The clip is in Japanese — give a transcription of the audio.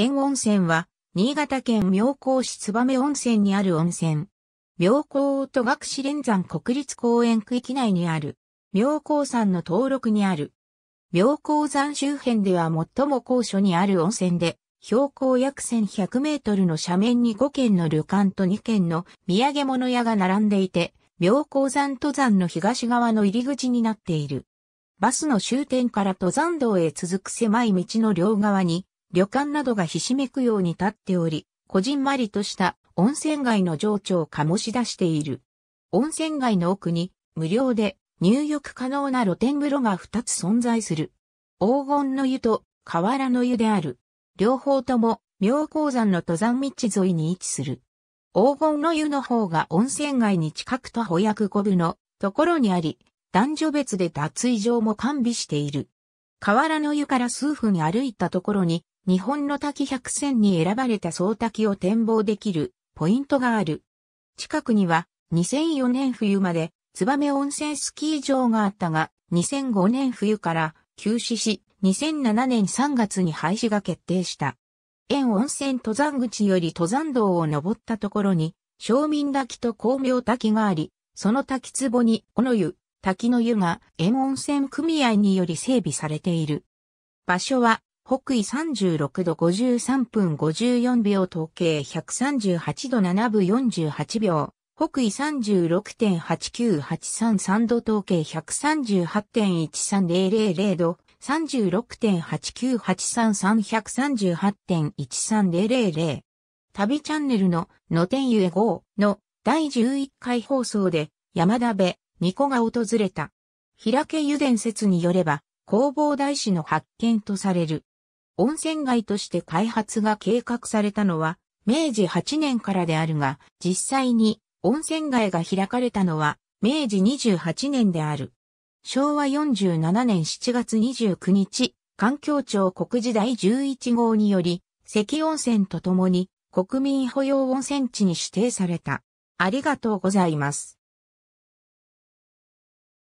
塩温泉は、新潟県妙高市燕温泉にある温泉。妙高と学士連山国立公園区域内にある、妙高山の登録にある。妙高山周辺では最も高所にある温泉で、標高約1100メートルの斜面に5軒の旅館と2軒の土産物屋が並んでいて、妙高山登山の東側の入り口になっている。バスの終点から登山道へ続く狭い道の両側に、旅館などがひしめくように立っており、こじんまりとした温泉街の情緒を醸し出している。温泉街の奥に無料で入浴可能な露天風呂が2つ存在する。黄金の湯と河原の湯である。両方とも妙高山の登山道沿いに位置する。黄金の湯の方が温泉街に近くと保薬五部のところにあり、男女別で脱衣場も完備している。河原の湯から数分歩いたところに日本の滝百選に選ばれた総滝を展望できるポイントがある。近くには2004年冬まで燕温泉スキー場があったが2005年冬から休止し2007年3月に廃止が決定した。沿温泉登山口より登山道を登ったところに正民滝と光明滝があり、その滝壺にこの湯、滝の湯が沿温泉組合により整備されている。場所は北緯36度53分54秒統計138度7分48秒、北緯36.89833度統計138.13000度、36.8983338.13000。旅チャンネルの野天ゆえ号の第11回放送で山田部、巫女が訪れた。平家油田説によれば、工房大師の発見とされる。温泉街として開発が計画されたのは、明治8年からであるが、実際に温泉街が開かれたのは、明治28年である。昭和47年7月29日、環境庁国時代11号により、関温泉とともに国民保養温泉地に指定された。ありがとうございます。